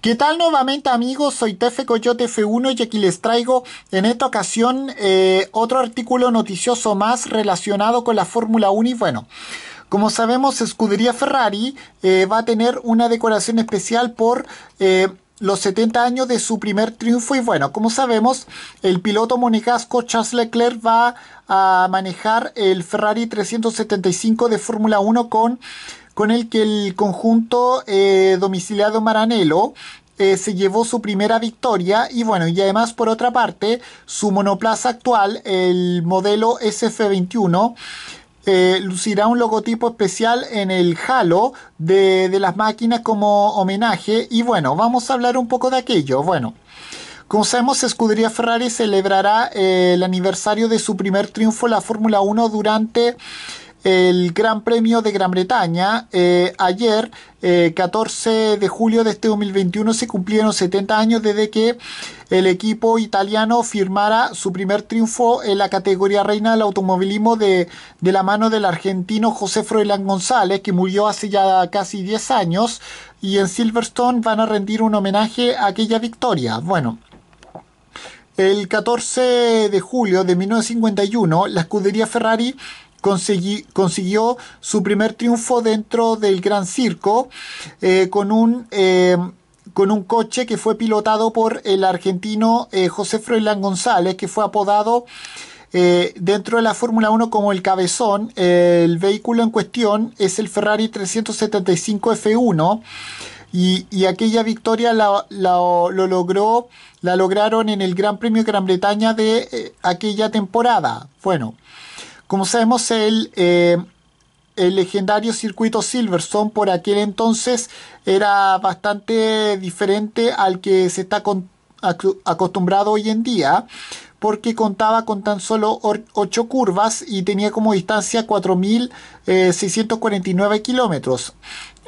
¿Qué tal nuevamente amigos? Soy Tefe Coyote F1 y aquí les traigo en esta ocasión eh, otro artículo noticioso más relacionado con la Fórmula 1 y bueno, como sabemos Escudería Ferrari eh, va a tener una decoración especial por... Eh, los 70 años de su primer triunfo y bueno, como sabemos, el piloto monegasco Charles Leclerc va a manejar el Ferrari 375 de Fórmula 1 con con el que el conjunto eh, domiciliado Maranello eh, se llevó su primera victoria y bueno, y además por otra parte, su monoplaza actual, el modelo SF21, eh, lucirá un logotipo especial en el halo de, las máquinas como homenaje y bueno, vamos a hablar un poco de aquello. Bueno, como sabemos, Escudería Ferrari celebrará el aniversario de su primer triunfo en la Fórmula 1 durante el Gran Premio de Gran Bretaña. Eh, ayer, 14 eh, de julio de este 2021, se cumplieron 70 años desde que el equipo italiano firmara su primer triunfo en la categoría reina del automovilismo de, de la mano del argentino José Froilán González, que murió hace ya casi 10 años. Y en Silverstone van a rendir un homenaje a aquella victoria. Bueno, el 14 de julio de 1951, la escudería Ferrari consiguió su primer triunfo dentro del Gran Circo eh, con un eh, con un coche que fue pilotado por el argentino eh, José Froilán González, que fue apodado dentro de la Fórmula 1 como el cabezón. el vehículo en cuestión es el Ferrari 375 F1. Y, aquella victoria la, lo logró, la lograron en el Gran Premio de Gran Bretaña de aquella temporada. Bueno, como sabemos, el, eh, el legendario circuito Silverstone por aquel entonces era bastante diferente al que se está acostumbrado hoy en día, porque contaba con tan solo 8 curvas y tenía como distancia 4.649 eh, kilómetros.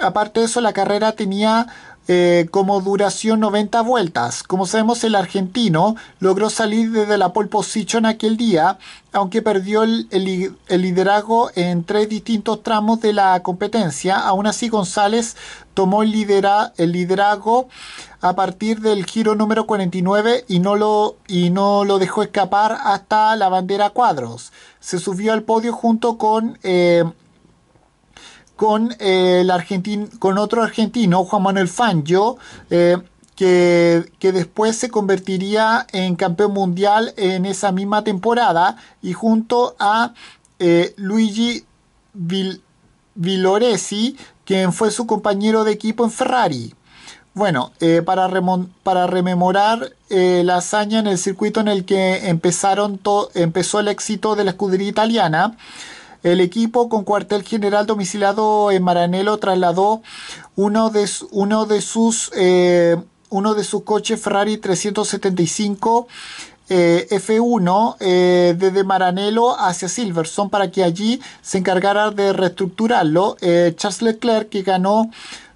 Aparte de eso, la carrera tenía eh, como duración 90 vueltas. Como sabemos, el argentino logró salir desde la pole position aquel día, aunque perdió el, liderazgo en tres distintos tramos de la competencia. Aún así, González tomó el, liderazgo a partir del giro número 49 y no, lo, y no lo dejó escapar hasta la bandera cuadros. Se subió al podio junto con... Eh, con, eh, el argentino, con otro argentino, Juan Manuel Fangio, eh, que, después se convertiría en campeón mundial en esa misma temporada y junto a eh, Luigi Villoresi, Viloresi, quien fue su compañero de equipo en Ferrari. Bueno, para, rememorar la hazaña en el circuito en el que empezaron empezó el éxito de la escudería italiana, el equipo con cuartel general domiciliado en Maranelo trasladó uno de, uno de sus... Eh, uno de sus coches Ferrari 375 eh, F1 eh, desde Maranello hacia Silverson para que allí se encargara de reestructurarlo. Charles Leclerc, que ganó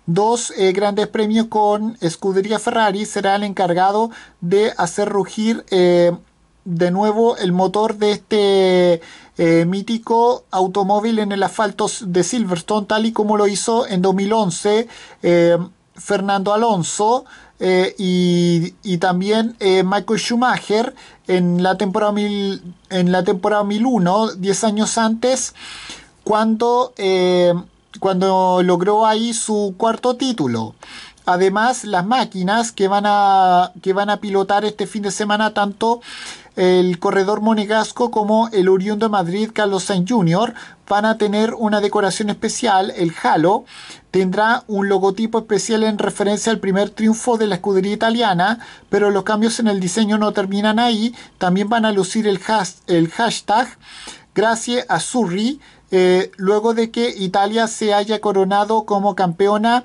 dos grandes premios con Escudería Ferrari, será el encargado de hacer rugir de nuevo el motor de este eh, mítico automóvil en el asfalto de Silverstone, tal y como lo hizo en 2011 eh, Fernando Alonso eh, y, también Michael Schumacher en la temporada, mil, en la temporada 1001, 10 años antes, cuando, cuando logró ahí su cuarto título. Además, las máquinas que van a, que van a pilotar este fin de semana, tanto el corredor monegasco como el oriundo de Madrid Carlos Sainz Jr. van a tener una decoración especial, el halo, tendrá un logotipo especial en referencia al primer triunfo de la escudería italiana, pero los cambios en el diseño no terminan ahí, también van a lucir el, hashtag Gracias a Surri, eh, luego de que Italia se haya coronado como campeona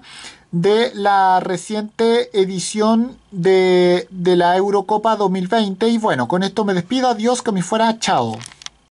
de la reciente edición de, de la Eurocopa 2020. Y bueno, con esto me despido. Adiós, que me fuera. Chao.